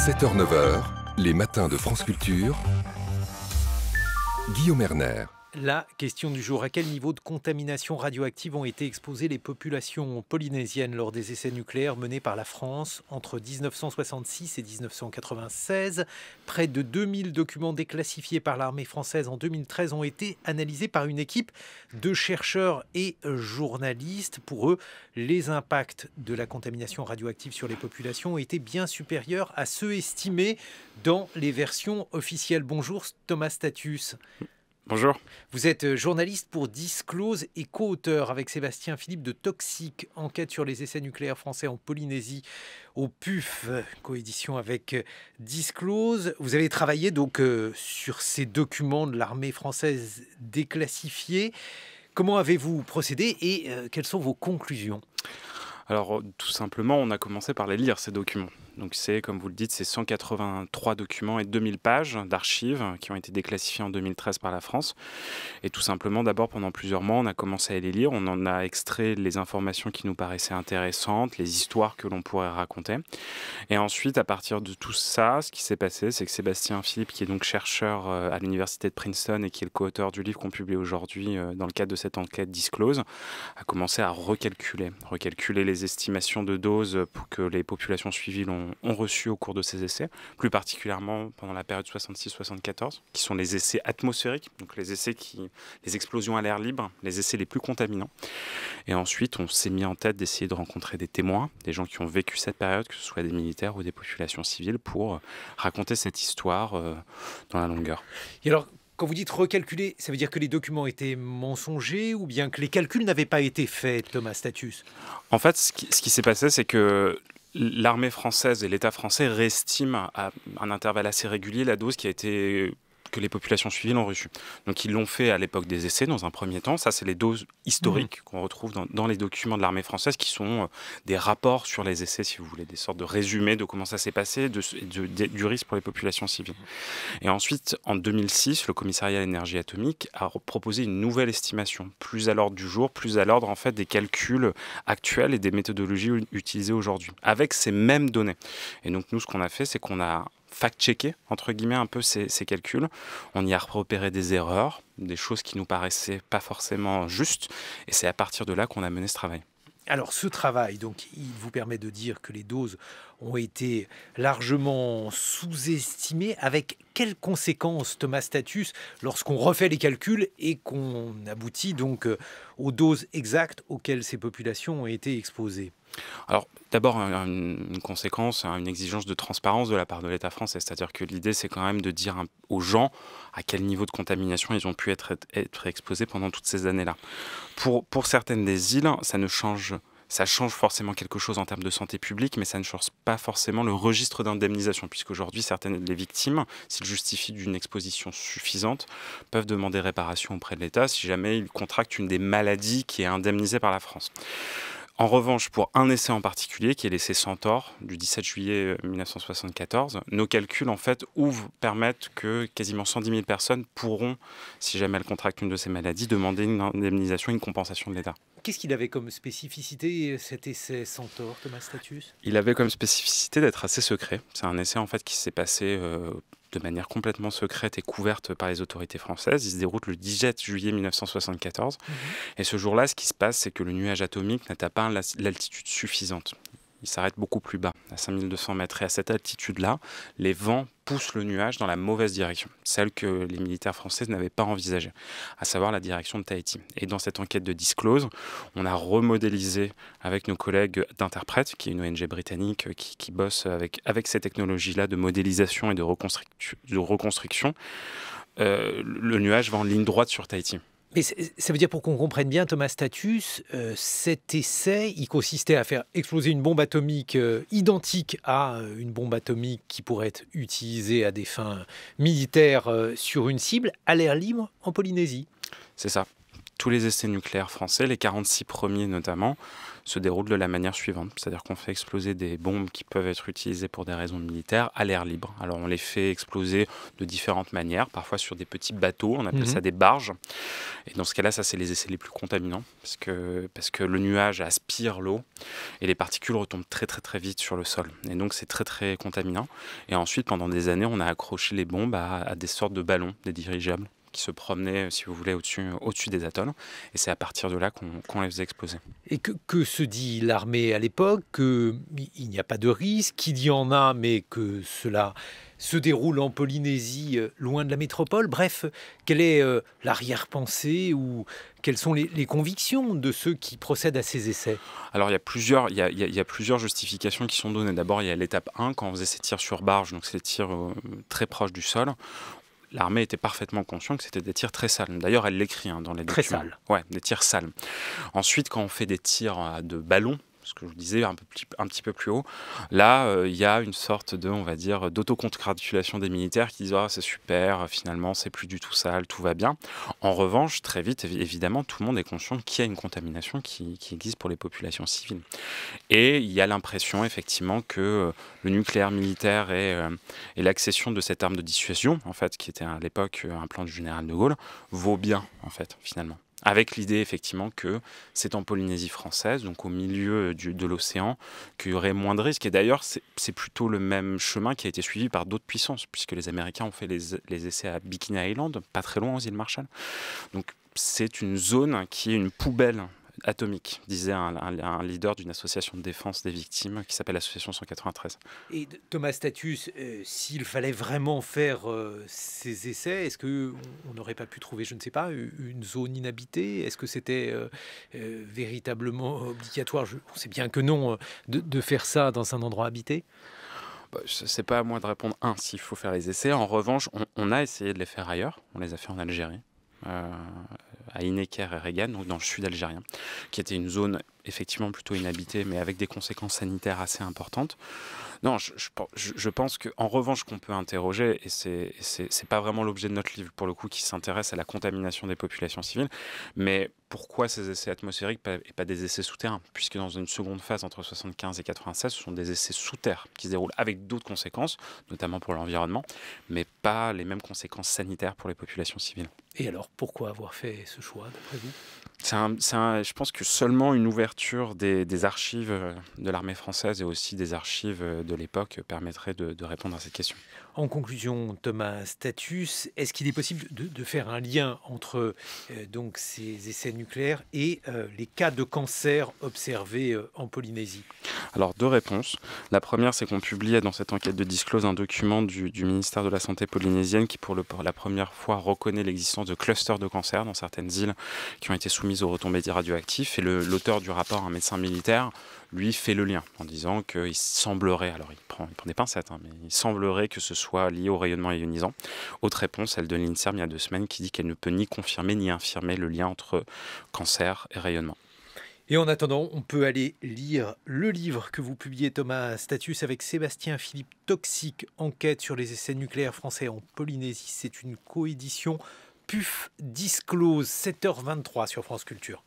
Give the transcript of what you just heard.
7h-9h, les matins de France Culture, Guillaume Erner. La question du jour, à quel niveau de contamination radioactive ont été exposées les populations polynésiennes lors des essais nucléaires menés par la France entre 1966 et 1996 Près de 2000 documents déclassifiés par l'armée française en 2013 ont été analysés par une équipe de chercheurs et journalistes. Pour eux, les impacts de la contamination radioactive sur les populations étaient bien supérieurs à ceux estimés dans les versions officielles. Bonjour Thomas Status. Bonjour. Vous êtes euh, journaliste pour Disclose et co-auteur avec Sébastien Philippe de Toxique, enquête sur les essais nucléaires français en Polynésie au PUF, coédition avec euh, Disclose. Vous avez travaillé donc euh, sur ces documents de l'armée française déclassifiés. Comment avez-vous procédé et quelles sont vos conclusions alors tout simplement, on a commencé par les lire, ces documents. Donc c'est, comme vous le dites, c'est 183 documents et 2000 pages d'archives qui ont été déclassifiées en 2013 par la France. Et tout simplement, d'abord, pendant plusieurs mois, on a commencé à les lire, on en a extrait les informations qui nous paraissaient intéressantes, les histoires que l'on pourrait raconter. Et ensuite, à partir de tout ça, ce qui s'est passé, c'est que Sébastien Philippe, qui est donc chercheur euh, à l'université de Princeton et qui est le co-auteur du livre qu'on publie aujourd'hui euh, dans le cadre de cette enquête Disclose, a commencé à recalculer, recalculer les estimations de doses pour que les populations suivies l'ont ont, reçu au cours de ces essais, plus particulièrement pendant la période 66-74, qui sont les essais atmosphériques, donc les essais qui, les explosions à l'air libre, les essais les plus contaminants. Et ensuite, on s'est mis en tête d'essayer de rencontrer des témoins, des gens qui ont vécu cette période, que ce soit des militaires ou des populations civiles, pour euh, raconter cette histoire euh, dans la longueur. Et alors, quand vous dites recalculer, ça veut dire que les documents étaient mensongers ou bien que les calculs n'avaient pas été faits, Thomas Status En fait, ce qui s'est passé, c'est que l'armée française et l'État français restiment à un intervalle assez régulier la dose qui a été que les populations civiles ont reçu. Donc ils l'ont fait à l'époque des essais dans un premier temps. Ça, c'est les doses historiques mhm. qu'on retrouve dans, les documents de l'armée française qui sont euh, des rapports sur les essais, si vous voulez, des sortes de résumés de comment ça s'est passé, du risque pour les populations civiles. Et ensuite, en 2006, le commissariat à l'énergie atomique a proposé une nouvelle estimation, plus à l'ordre du jour, plus à l'ordre en fait des calculs actuels et des méthodologies utilisées aujourd'hui, avec ces mêmes données. Et donc nous, ce qu'on a fait, c'est qu'on a fact-checker, entre guillemets, un peu ces, calculs. On y a repéré des erreurs, des choses qui nous paraissaient pas forcément justes, et c'est à partir de là qu'on a mené ce travail. Alors ce travail, donc, il vous permet de dire que les doses ont été largement sous-estimées. Avec quelles conséquences, Thomas Status, lorsqu'on refait les calculs et qu'on aboutit donc euh, aux doses exactes auxquelles ces populations ont été exposées alors, d'abord, une conséquence, hein, une exigence de transparence de la part de l'État français. C'est-à-dire que l'idée, c'est quand même de dire aux gens à quel niveau de contamination ils ont pu être, être exposés pendant toutes ces années-là. Pour, pour certaines des îles, ça ne change ça change forcément quelque chose en termes de santé publique, mais ça ne change pas forcément le registre d'indemnisation, puisqu'aujourd'hui, certaines des victimes, s'ils justifient d'une exposition suffisante, peuvent demander réparation auprès de l'État si jamais ils contractent une des maladies qui est indemnisée par la France. En revanche, pour un essai en particulier, qui est l'essai Centaure du 17 juillet 1974, euh, nos calculs en fait ouvrent, permettent que quasiment 110 000 personnes pourront, si jamais elles contractent une de ces maladies, demander une indemnisation, une compensation de l'État. Qu'est-ce qu'il avait comme spécificité cet essai Centaure, Thomas Status Il avait comme spécificité d'être assez secret. C'est un essai en fait qui s'est passé euh, de manière complètement secrète et couverte par les autorités françaises. Il se déroule le 17 juillet 1974. Mhm. Et ce jour-là, ce qui se passe, c'est que le nuage atomique n'atteint pas l'altitude suffisante il s'arrête beaucoup plus bas, à 5200 mètres. Et à cette altitude-là, les vents poussent le nuage dans la mauvaise direction, celle que les militaires français n'avaient pas envisagée, à savoir la direction de Tahiti. Et dans cette enquête de disclose, on a remodélisé avec nos collègues d'Interprète, qui est une ONG britannique euh, qui, bosse avec, avec ces technologies-là de modélisation et de, reconstruction, euh, le nuage va en ligne droite sur Tahiti. Mais ça veut dire, pour qu'on comprenne bien, Thomas Status, euh, cet essai, il consistait à faire exploser une bombe atomique euh, identique à euh, une bombe atomique qui pourrait être utilisée à des fins militaires sur une cible à l'air libre en Polynésie. C'est ça. Tous les essais nucléaires français, les 46 premiers notamment, se déroule de la manière suivante. C'est-à-dire qu'on fait exploser des bombes qui peuvent être utilisées pour des raisons militaires à l'air libre. Alors on les fait exploser de différentes manières, parfois sur des petits bateaux, on appelle mhm. ça des barges. Et dans ce cas-là, ça c'est les essais les plus contaminants, parce que, parce que le nuage aspire l'eau et les particules retombent très très très vite sur le sol. Et donc c'est très très contaminant. Et ensuite, pendant des années, on a accroché les bombes à des sortes de ballons, des dirigeables qui se promenaient, si vous voulez, au-dessus au des atolls. Et c'est à partir de là qu'on les faisait exploser. Et que, se dit l'armée à l'époque Qu'il n'y a pas de risque, qu'il y en a, mais que cela se déroule en Polynésie, euh, loin de la métropole. Bref, quelle est euh, l'arrière-pensée ou quelles sont les, convictions de ceux qui procèdent à ces essais Alors, il y, a plusieurs, il, plusieurs justifications qui sont données. D'abord, il y a l'étape 1, quand on faisait ces tirs sur barge, donc ces tirs euh, très proches du sol, l'armée était parfaitement consciente que c'était des tirs très sales. D'ailleurs, elle l'écrit hein, dans les Très sales. Ouais, des tirs sales. Ensuite, quand on fait des tirs euh, de ballon, ce que je vous disais un, un petit peu plus haut. Là, euh, il y a une sorte de, on va dire, d'autocongratulation des militaires qui disent Ah, c'est super, finalement, c'est plus du tout sale, tout va bien. En revanche, très vite, évidemment, tout le monde est conscient qu'il y a une contamination qui, existe pour les populations civiles. Et il y a l'impression, effectivement, que euh, le nucléaire militaire et, euh, et l'accession de cette arme de dissuasion, en fait, qui était à l'époque un plan du général de Gaulle, vaut bien, en fait, finalement avec l'idée effectivement que c'est en Polynésie française, donc au milieu euh, de l'océan, qu'il y aurait moins de risques. Et d'ailleurs, c'est plutôt le même chemin qui a été suivi par d'autres puissances, puisque les Américains ont fait les, les, essais à Bikini Island, pas très loin aux îles Marshall. Donc c'est une zone qui est une poubelle atomique, disait un, leader d'une association de défense des victimes qui s'appelle l'association 193. Et Thomas Status, euh, s'il fallait vraiment faire euh, ces essais, est-ce qu'on n'aurait pas pu trouver, je ne sais pas, une zone inhabitée Est-ce que c'était euh, véritablement obligatoire je, On sait bien que non, de, faire ça dans un endroit habité Ce bah, n'est pas à moi de répondre, un, s'il faut faire les essais. En revanche, on, a essayé de les faire ailleurs. On les a fait en Algérie. Euh, à Ineker et Regan, dans le sud algérien, qui était une zone effectivement plutôt inhabité, mais avec des conséquences sanitaires assez importantes. Non, je, je, pense qu'en revanche, qu'on peut interroger, et c'est n'est pas vraiment l'objet de notre livre, pour le coup, qui s'intéresse à la contamination des populations civiles, mais pourquoi ces essais atmosphériques et pas des essais souterrains Puisque dans une seconde phase, entre 75 et 96, ce sont des essais sous terre qui se déroulent avec d'autres conséquences, notamment pour l'environnement, mais pas les mêmes conséquences sanitaires pour les populations civiles. Et alors, pourquoi avoir fait ce choix, d'après vous un, je pense que seulement une ouverture des, archives euh, de l'armée française et aussi des archives euh, de l'époque permettrait de, répondre à cette question. En conclusion, Thomas Status, est-ce qu'il est possible de, faire un lien entre euh, donc ces essais nucléaires et les cas de cancer observés en Polynésie Alors deux réponses. La première, c'est qu'on publiait dans cette enquête de disclose un document du, ministère de la Santé polynésienne qui pour, pour la première fois reconnaît l'existence de clusters de cancer dans certaines îles qui ont été soumises aux retombées radioactives. Et l'auteur du rapport, un médecin militaire, lui fait le lien en disant qu'il semblerait, alors il prend, des pincettes, hein, mais il semblerait que ce soit lié au rayonnement ionisant. Autre réponse, celle de l'INSERM il y a deux semaines, qui dit qu'elle ne peut ni confirmer ni infirmer le lien entre cancer et rayonnement. Et en attendant, on peut aller lire le livre que vous publiez, Thomas Status, avec Sébastien Philippe Toxique, enquête sur les essais nucléaires français en Polynésie. C'est une coédition PUF Disclose, 7h23 sur France Culture.